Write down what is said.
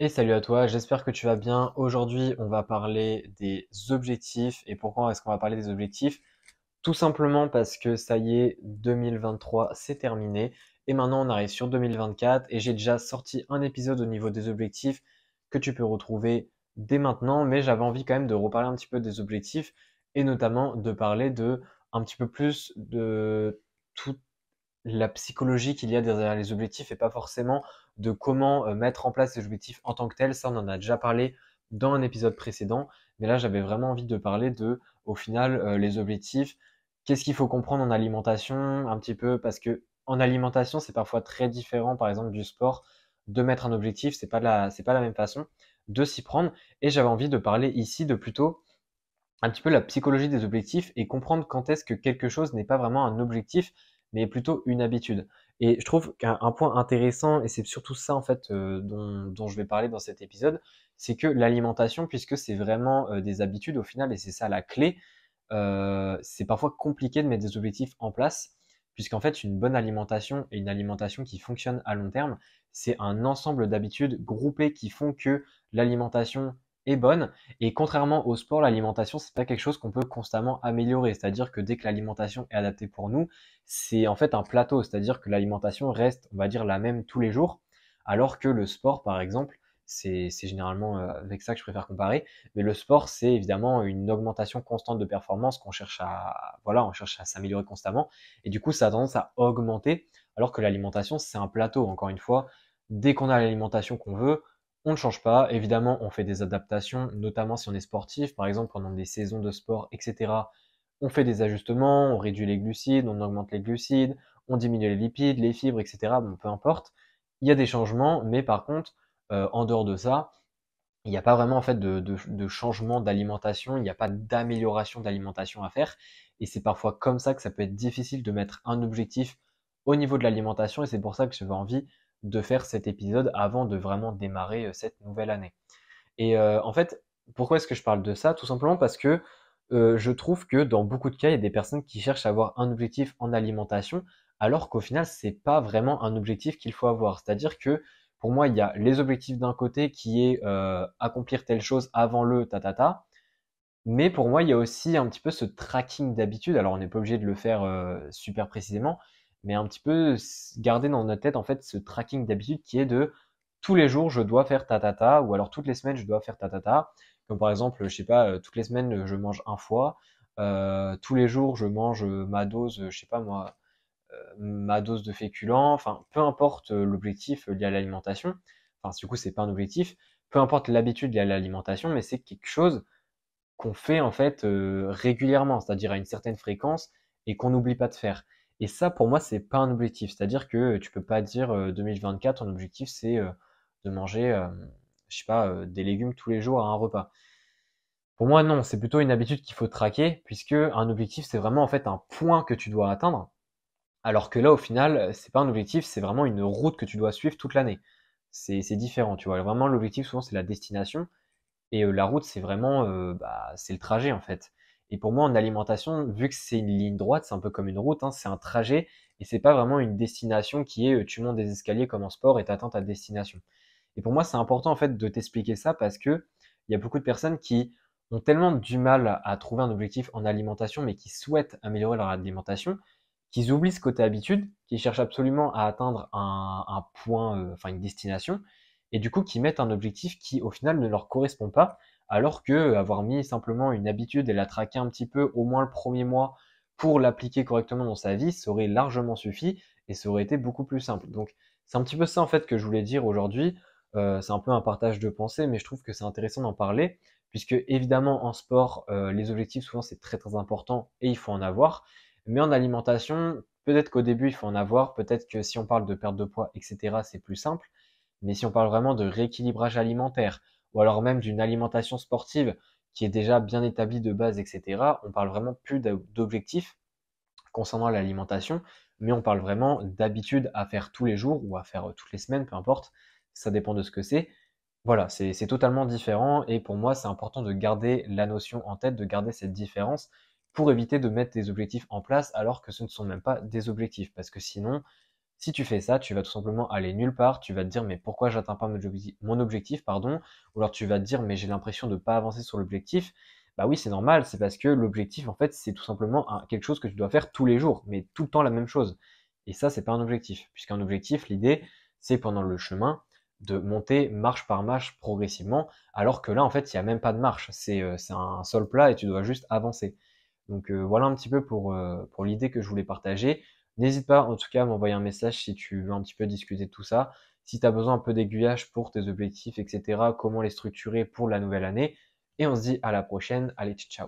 Et salut à toi, j'espère que tu vas bien. Aujourd'hui, on va parler des objectifs. Et pourquoi est-ce qu'on va parler des objectifs Tout simplement parce que ça y est, 2023, c'est terminé. Et maintenant, on arrive sur 2024. Et j'ai déjà sorti un épisode au niveau des objectifs que tu peux retrouver dès maintenant. Mais j'avais envie quand même de reparler un petit peu des objectifs et notamment de parler de un petit peu plus de toute la psychologie qu'il y a derrière les objectifs et pas forcément de comment euh, mettre en place ces objectifs en tant que tels. Ça, on en a déjà parlé dans un épisode précédent, mais là, j'avais vraiment envie de parler de, au final, euh, les objectifs. Qu'est-ce qu'il faut comprendre en alimentation, un petit peu, parce que en alimentation, c'est parfois très différent, par exemple, du sport. De mettre un objectif, c'est pas la, pas la même façon de s'y prendre. Et j'avais envie de parler ici de plutôt un petit peu la psychologie des objectifs et comprendre quand est-ce que quelque chose n'est pas vraiment un objectif, mais plutôt une habitude. Et je trouve qu'un point intéressant, et c'est surtout ça en fait euh, dont, je vais parler dans cet épisode, c'est que l'alimentation, puisque c'est vraiment euh, des habitudes au final, et c'est ça la clé, euh, c'est parfois compliqué de mettre des objectifs en place, puisqu'en fait une bonne alimentation et une alimentation qui fonctionne à long terme, c'est un ensemble d'habitudes groupées qui font que l'alimentation est bonne. Et contrairement au sport, l'alimentation, c'est pas quelque chose qu'on peut constamment améliorer. C'est-à-dire que dès que l'alimentation est adaptée pour nous, c'est en fait un plateau. C'est-à-dire que l'alimentation reste, on va dire, la même tous les jours. Alors que le sport, par exemple, c'est généralement euh, avec ça que je préfère comparer. Mais le sport, c'est évidemment une augmentation constante de performance qu'on cherche à, voilà, on cherche à s'améliorer constamment. Et du coup, ça a tendance à augmenter. Alors que l'alimentation, c'est un plateau. Encore une fois, dès qu'on a l'alimentation qu'on veut, on ne change pas. Évidemment, on fait des adaptations, notamment si on est sportif, par exemple pendant des saisons de sport, etc. On fait des ajustements, on réduit les glucides, on augmente les glucides, on diminue les lipides, les fibres, etc. Bon, peu importe. Il y a des changements, mais par contre, euh, en dehors de ça, il n'y a pas vraiment en fait de, changement d'alimentation, il n'y a pas d'amélioration d'alimentation à faire. Et c'est parfois comme ça que ça peut être difficile de mettre un objectif au niveau de l'alimentation. Et c'est pour ça que je j'avais envie de faire cet épisode avant de vraiment démarrer euh, cette nouvelle année. Et euh, en fait, pourquoi est-ce que je parle de ça Tout simplement parce que euh, je trouve que dans beaucoup de cas, il y a des personnes qui cherchent à avoir un objectif en alimentation, alors qu'au final, ce n'est pas vraiment un objectif qu'il faut avoir. C'est-à-dire que pour moi, il y a les objectifs d'un côté qui est accomplir telle chose avant le tatata. Ta, Mais pour moi, il y a aussi un petit peu ce tracking d'habitude. Alors, on n'est pas obligé de le faire super précisément, mais un petit peu garder dans notre tête en fait ce tracking d'habitude qui est de tous les jours je dois faire ta ta ou alors toutes les semaines je dois faire ta ta comme par exemple je sais pas euh, toutes les semaines je mange un foie euh, tous les jours je mange euh, ma dose je sais pas moi ma dose de féculents enfin peu importe l'objectif lié à l'alimentation enfin du coup c'est pas un objectif peu importe l'habitude liée à l'alimentation mais c'est quelque chose qu'on fait en fait régulièrement c'est-à-dire à une certaine fréquence et qu'on n'oublie pas de faire et ça, pour moi, c'est pas un objectif. C'est-à-dire que tu peux pas dire 2024, ton objectif, c'est de manger, je sais pas, des légumes tous les jours à un repas. Pour moi, non, c'est plutôt une habitude qu'il faut traquer, puisque un objectif, c'est vraiment en fait un point que tu dois atteindre. Alors que là, au final, c'est pas un objectif, c'est vraiment une route que tu dois suivre toute l'année. C'est différent, tu vois. Vraiment, l'objectif, souvent, c'est la destination. Et la route, c'est vraiment, bah, c'est le trajet, en fait. Et pour moi, en alimentation, vu que c'est une ligne droite, c'est un peu comme une route, hein, c'est un trajet et c'est pas vraiment une destination qui est euh, tu montes des escaliers comme en sport et t'attends ta destination. Et pour moi, c'est important en fait de t'expliquer ça parce que il y a beaucoup de personnes qui ont tellement du mal à trouver un objectif en alimentation, mais qui souhaitent améliorer leur alimentation, qu'ils oublient ce côté habitude, qui cherchent absolument à atteindre un, point, euh, enfin une destination, et du coup qui mettent un objectif qui au final ne leur correspond pas alors que avoir mis simplement une habitude et la traquer un petit peu au moins le premier mois pour l'appliquer correctement dans sa vie, ça aurait largement suffi et ça aurait été beaucoup plus simple. Donc c'est un petit peu ça en fait que je voulais dire aujourd'hui. Euh, c'est un peu un partage de pensée, mais je trouve que c'est intéressant d'en parler, puisque évidemment en sport, euh, les objectifs souvent c'est très très important et il faut en avoir. Mais en alimentation, peut-être qu'au début il faut en avoir, peut-être que si on parle de perte de poids, etc., c'est plus simple. Mais si on parle vraiment de rééquilibrage alimentaire, ou alors même d'une alimentation sportive qui est déjà bien établie de base, etc., on parle vraiment plus d'objectifs concernant l'alimentation, mais on parle vraiment d'habitude à faire tous les jours ou à faire euh, toutes les semaines, peu importe, ça dépend de ce que c'est. Voilà, c'est totalement différent et pour moi c'est important de garder la notion en tête, de garder cette différence pour éviter de mettre des objectifs en place alors que ce ne sont même pas des objectifs, parce que sinon si tu fais ça, tu vas tout simplement aller nulle part, tu vas te dire mais pourquoi j'atteins pas mon objectif, pardon, ou alors tu vas te dire mais j'ai l'impression de ne pas avancer sur l'objectif. Bah oui, c'est normal, c'est parce que l'objectif en fait, c'est tout simplement quelque chose que tu dois faire tous les jours, mais tout le temps la même chose. Et ça, c'est pas un objectif, puisqu'un objectif, l'idée, c'est pendant le chemin de monter marche par marche progressivement, alors que là, en fait, il n'y a même pas de marche, euh, c'est un sol plat et tu dois juste avancer. Donc euh, voilà un petit peu euh, pour l'idée que je voulais partager. N'hésite pas en tout cas à m'envoyer un message si tu veux un petit peu discuter de tout ça. Si tu as besoin un peu d'aiguillage pour tes objectifs, etc., comment les structurer pour la nouvelle année. Et on se dit à la prochaine. Allez, ciao